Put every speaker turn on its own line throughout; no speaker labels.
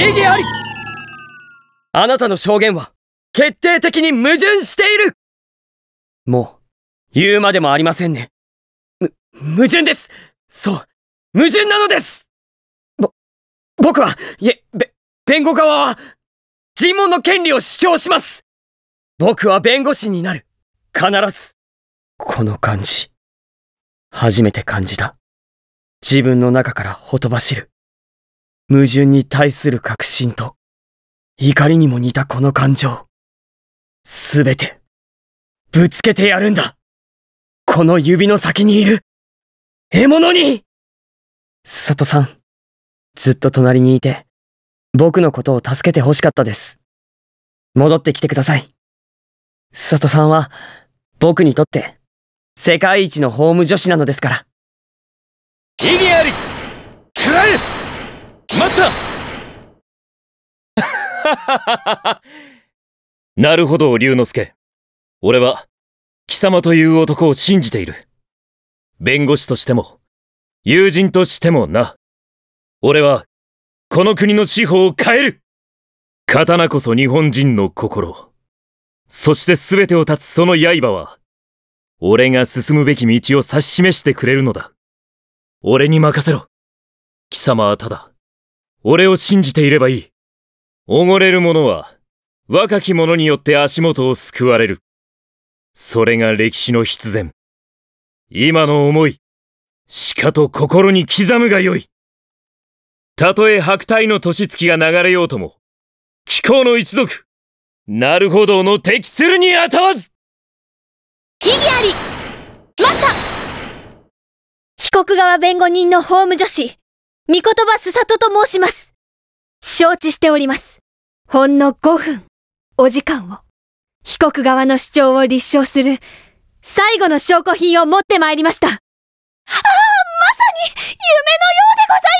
異議ありあなたの証言は決定的に矛盾しているもう言うまでもありませんねむ矛盾ですそう矛盾なのですぼ僕はいえべ弁護側は尋問の権利を主張します僕は弁護士になる必ずこの感じ初めて感じた自分の中からほとばしる矛盾に対する確信と怒りにも似たこの感情すべてぶつけてやるんだこの指の先にいる獲物に佐藤さんずっと隣にいて僕のことを助けて欲しかったです戻ってきてください佐藤さんは僕にとって世界一のホーム女子なのですから意義あり食らえ待った
なるほど龍之介俺は貴様という男を信じている弁護士としても友人としてもな俺はこの国の司法を変える刀こそ日本人の心そして全てを断つその刃は俺が進むべき道を指し示してくれるのだ俺に任せろ貴様はただ俺を信じていればいい。溺れる者は、若き者によって足元を救われる。それが歴史の必然。今の思い、しかと心に刻むがよい。たとえ白帯の年月が流れようとも、貴公の一族、なるほどの敵するにあたわず
異議あり待った被告側弁護人の法務助士、御言葉すさとと申します。承知しております。ほんの5分、お時間を。被告側の主張を立証する、最後の証拠品を持ってまいりました。ああ、まさに、夢のようでござい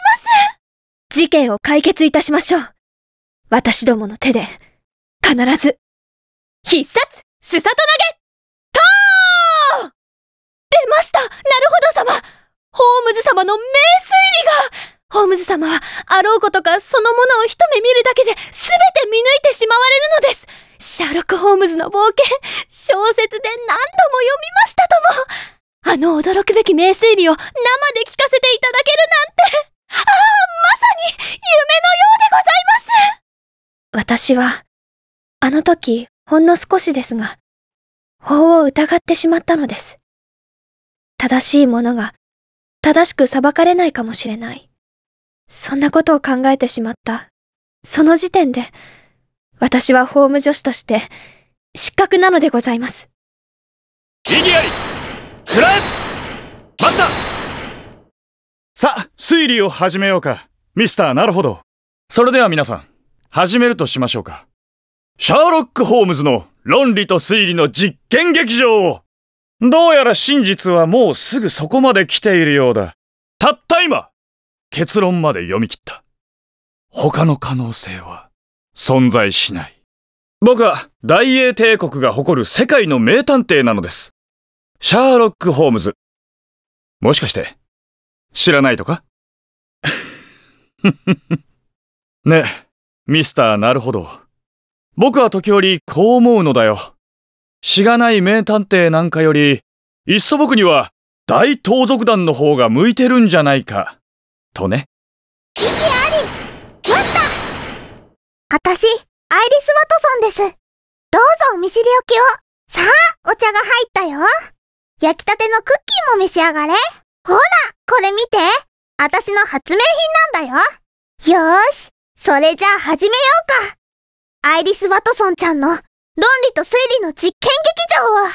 ます事件を解決いたしましょう。私どもの手で、必ず、必殺、すさと投げ、とー出ましたなるほど様ホームズ様の名推理がホームズ様はあろうことかそのものを一目見るだけで全て見抜いてしまわれるのですシャーロック・ホームズの冒険小説で何度も読みましたともあの驚くべき名推理を生で聞かせていただけるなんてああまさに夢のようでございます私はあの時ほんの少しですが法を疑ってしまったのです正しいものが正しく裁かれないかもしれないそんなことを考えてしまった。その時点で、私は法務助手として、失格なのでございます。
異議ありくらえ待ったさ推理を始めようか。ミスターなるほど。それでは皆さん、始めるとしましょうか。シャーロック・ホームズの論理と推理の実験劇場をどうやら真実はもうすぐそこまで来ているようだ。たった今結論まで読み切った。他の可能性は存在しない。僕は大英帝国が誇る世界の名探偵なのです。シャーロック・ホームズ。もしかして、知らないとか ねえ、ミスターなるほど。僕は時折こう思うのだよ。しがない名探偵なんかより、いっそ僕には大盗賊団の方が向いてるんじゃないか。とね息あり
待った私アイリス・ワトソンですどうぞお見知りおきをさあお茶が入ったよ焼きたてのクッキーも召し上がれほらこれ見て私の発明品なんだよよーしそれじゃあ始めようかアイリス・ワトソンちゃんの論理と推理の実験劇場を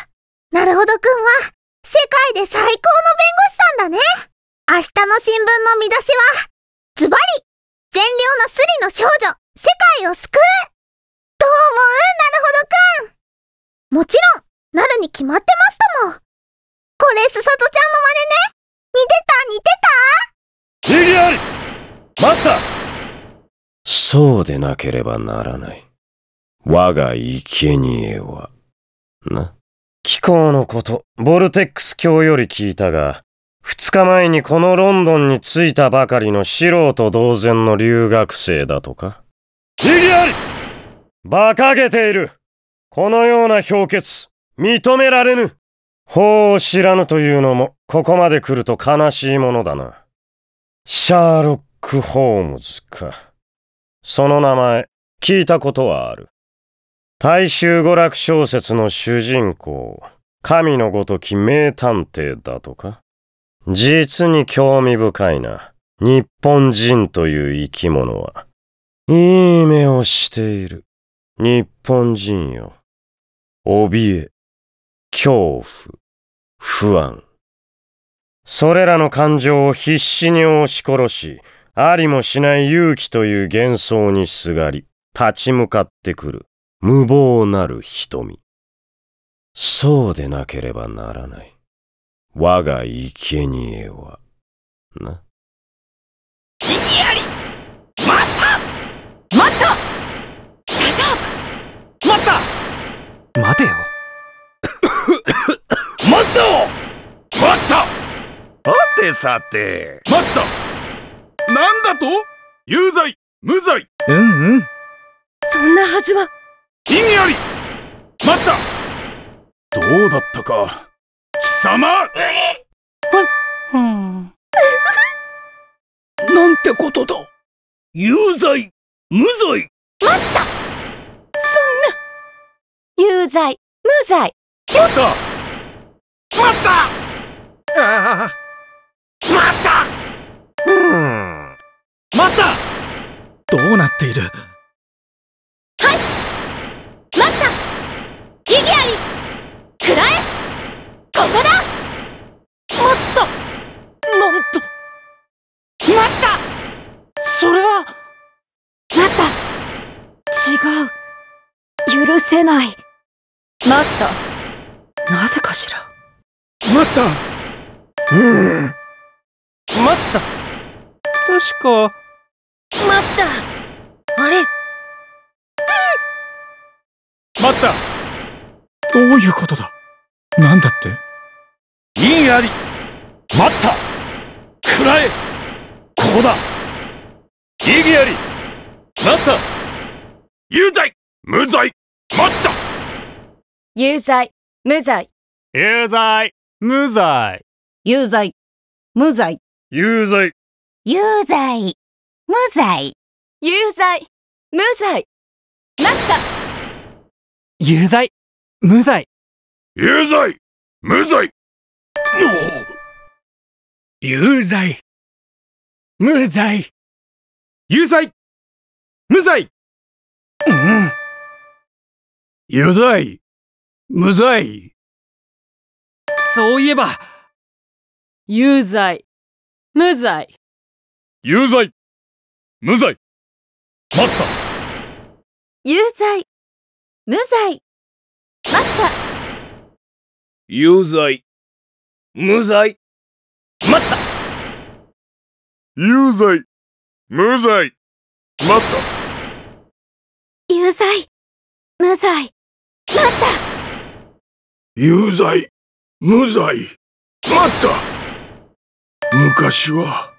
なるほどくんは世界で最高の弁護士さんだね明日の新聞の見出しは、ズバリ善良なスリの少女、世界を救うどう思うなるほどくんもちろん、なるに決まってましたもんこれ、すさとちゃんの真似ね似てた似てた待っ
たそうでなければならない。我が生贄は、な。気候のこと、ボルテックス卿より聞いたが、2日前にこのロンドンに着いたばかりの素人同然の留学生だとか異議あり馬鹿げているこのような評決、認められぬ法を知らぬというのも、ここまで来ると悲しいものだな。シャーロック・ホームズか。その名前、聞いたことはある。大衆娯楽小説の主人公、神のごとき名探偵だとか実に興味深いな。日本人という生き物は。いい目をしている。日本人よ。怯え、恐怖、不安。それらの感情を必死に押し殺し、ありもしない勇気という幻想にすがり、立ち向かってくる無謀なる瞳。そうでなければならない。我が生贄は、な。意にあり待った待った社長待った待てよ待っ た待ったはてさて待ったなんだと有罪無罪うんうん
そんなはずは意にあり
待ったどうだったか様
うん。なんてことだ有罪無罪待ったそんな有罪無罪待った待ったああ待った
うん待ったどうなっている
許せない待ったなぜかしら待ったうん待った確か待ったあれ
待ったどういうことだなんだっていいあり待ったくらえここだ
異議あり待った有罪無罪待った有罪無罪有罪無罪有罪無罪有罪有罪無罪有罪無罪待った有罪無罪有罪無罪有罪無罪有罪無罪うん有罪無罪そういえば有罪無罪有罪無罪待った有罪無罪待った有罪無罪待った有罪無罪待った有罪無罪待った有罪無罪待った昔は